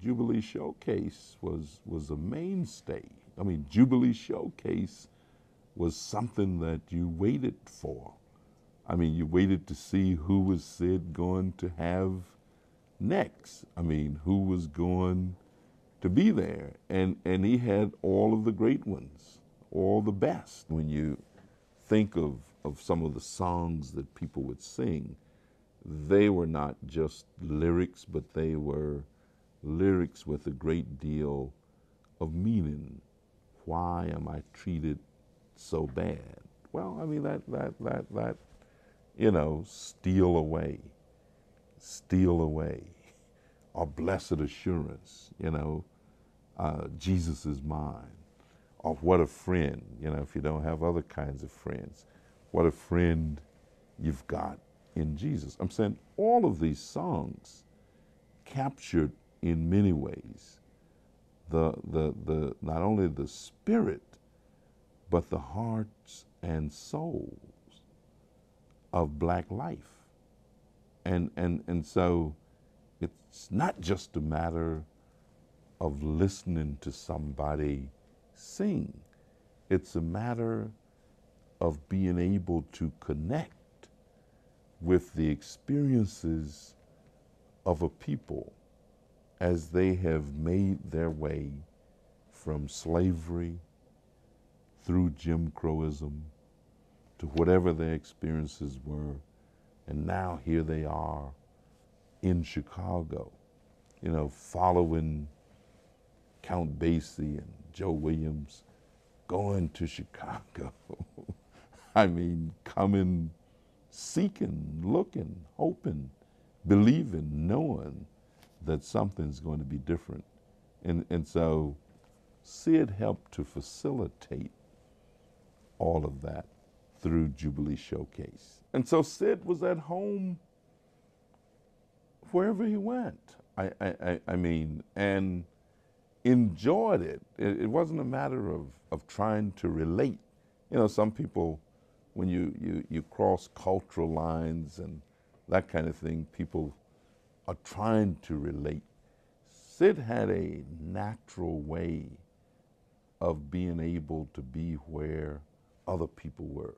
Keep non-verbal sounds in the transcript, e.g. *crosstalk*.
Jubilee Showcase was was a mainstay. I mean, Jubilee Showcase was something that you waited for. I mean, you waited to see who was Sid going to have next. I mean, who was going to be there? And and he had all of the great ones, all the best. When you think of of some of the songs that people would sing, they were not just lyrics, but they were lyrics with a great deal of meaning. Why am I treated so bad? Well, I mean that that that that you know, steal away, steal away, a blessed assurance, you know, uh, Jesus is mine, or oh, what a friend, you know, if you don't have other kinds of friends, what a friend you've got in Jesus. I'm saying all of these songs captured in many ways. The, the, the, not only the spirit, but the hearts and souls of black life. And, and, and so it's not just a matter of listening to somebody sing, it's a matter of being able to connect with the experiences of a people as they have made their way from slavery through Jim Crowism to whatever their experiences were. And now here they are in Chicago, you know, following Count Basie and Joe Williams going to Chicago. *laughs* I mean, coming, seeking, looking, hoping, believing, knowing that something's going to be different. And, and so Sid helped to facilitate all of that through Jubilee Showcase. And so Sid was at home wherever he went. I, I, I mean, and enjoyed it. it. it. wasn't a matter of, of trying to relate. You know, some people, when you, you, you cross cultural lines and that kind of thing, people are trying to relate. Sid had a natural way of being able to be where other people were.